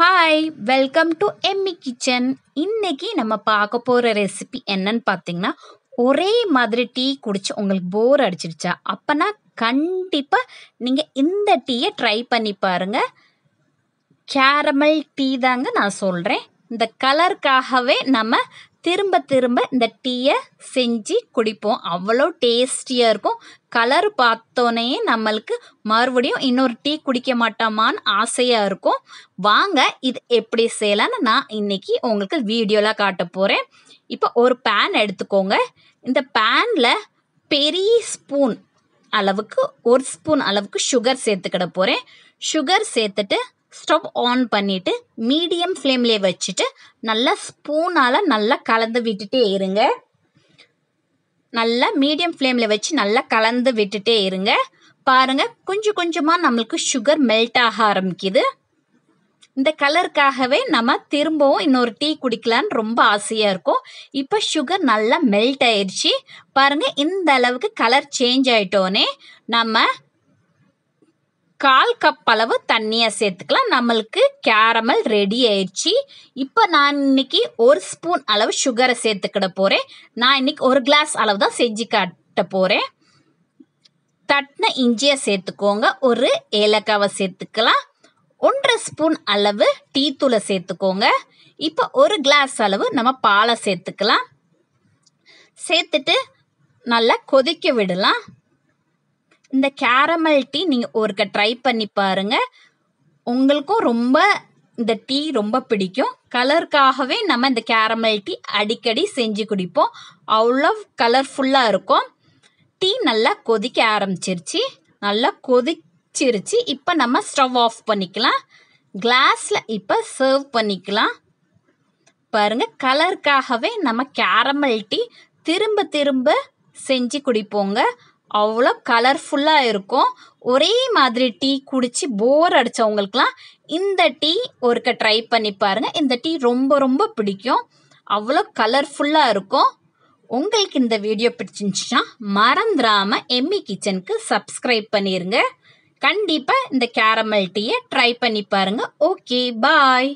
hi welcome to Emmy kitchen இன்றைக்கி நம்ம பார்க்க போகிற ரெசிபி என்னன்னு பார்த்தீங்கன்னா ஒரே மாதிரி டீ குடிச்சு உங்களுக்கு போர் அடிச்சிடுச்சா அப்போனா கண்டிப்பாக நீங்கள் இந்த டீயை ட்ரை பண்ணி பாருங்கள் கேரமல் டீ தாங்க நான் சொல்கிறேன் இந்த கலருக்காகவே நம்ம திரும்ப திரும்ப இந்த டீயை செஞ்சு குடிப்போம் அவ்வளோ டேஸ்டியாக இருக்கும் கலர் பார்த்தோன்னே நம்மளுக்கு மறுபடியும் இன்னொரு டீ குடிக்க மாட்டோமான்னு ஆசையாக இருக்கும் வாங்க இது எப்படி செய்யலான்னு நான் இன்றைக்கி உங்களுக்கு வீடியோலாம் காட்ட போகிறேன் இப்போ ஒரு பேன் எடுத்துக்கோங்க இந்த பேனில் பெரிய ஸ்பூன் அளவுக்கு ஒரு ஸ்பூன் அளவுக்கு சுகர் சேர்த்துக்கிட போகிறேன் சுகர் சேர்த்துட்டு ஸ்டவ் ஆன் பண்ணிவிட்டு மீடியம் ஃப்ளேம்லேயே வச்சுட்டு நல்லா ஸ்பூனால் நல்லா கலந்து விட்டுட்டே இருங்க நல்லா மீடியம் ஃப்ளேமில் வச்சு நல்லா கலந்து விட்டுட்டே இருங்க பாருங்கள் கொஞ்சம் கொஞ்சமாக நம்மளுக்கு சுகர் மெல்ட் ஆக ஆரம்பிக்குது இந்த கலருக்காகவே நம்ம திரும்பவும் இன்னொரு டீ குடிக்கலான்னு ரொம்ப ஆசையாக இருக்கும் இப்போ சுகர் நல்லா மெல்ட் ஆயிடுச்சு பாருங்கள் இந்த அளவுக்கு கலர் சேஞ்ச் ஆகிட்டோன்னே நம்ம கால் கப் அளவு தண்ணியை சேர்த்துக்கலாம் நம்மளுக்கு கேரமல் ரெடி ஆயிடுச்சு இப்போ நான் இன்னைக்கு ஒரு ஸ்பூன் அளவு சுகரை சேர்த்துக்கிட போகிறேன் நான் இன்னைக்கு ஒரு கிளாஸ் அளவு தான் செஞ்சு காட்ட போகிறேன் தட்டின இஞ்சியை சேர்த்துக்கோங்க ஒரு ஏலக்காவை சேர்த்துக்கலாம் ஒன்றரை ஸ்பூன் அளவு டீ தூளை சேர்த்துக்கோங்க இப்போ ஒரு கிளாஸ் அளவு நம்ம பாலை சேர்த்துக்கலாம் சேர்த்துட்டு நல்லா கொதிக்க விடலாம் இந்த கேரமல் டீ நீங்கள் ஒருக்க ட்ரை பண்ணி பாருங்கள் உங்களுக்கும் ரொம்ப இந்த டீ ரொம்ப பிடிக்கும் கலருக்காகவே நம்ம இந்த கேரமல் டீ அடிக்கடி செஞ்சு குடிப்போம் அவ்வளோ கலர்ஃபுல்லாக இருக்கும் டீ நல்லா கொதிக்க ஆரம்பிச்சிருச்சு நல்லா கொதிச்சிருச்சு இப்போ நம்ம ஸ்டவ் ஆஃப் பண்ணிக்கலாம் கிளாஸில் இப்போ சர்வ் பண்ணிக்கலாம் பாருங்கள் கலருக்காகவே நம்ம கேரமல் டீ திரும்ப திரும்ப செஞ்சு குடிப்போங்க அவ்வளோ கலர்ஃபுல்லாக இருக்கும் ஒரே மாதிரி டீ குடித்து போர் அடித்தவங்களுக்குலாம் இந்த டீ ஒருக்க ட்ரை பண்ணி பாருங்கள் இந்த டீ ரொம்ப ரொம்ப பிடிக்கும் அவ்வளோ கலர்ஃபுல்லாக இருக்கும் உங்களுக்கு இந்த வீடியோ பிடிச்சிருந்துச்சுன்னா மறந்துடாமல் எம்மி கிச்சனுக்கு சப்ஸ்கிரைப் பண்ணிடுங்க கண்டிப்பாக இந்த கேரமல் டீயை ட்ரை பண்ணி பாருங்கள் ஓகே பாய்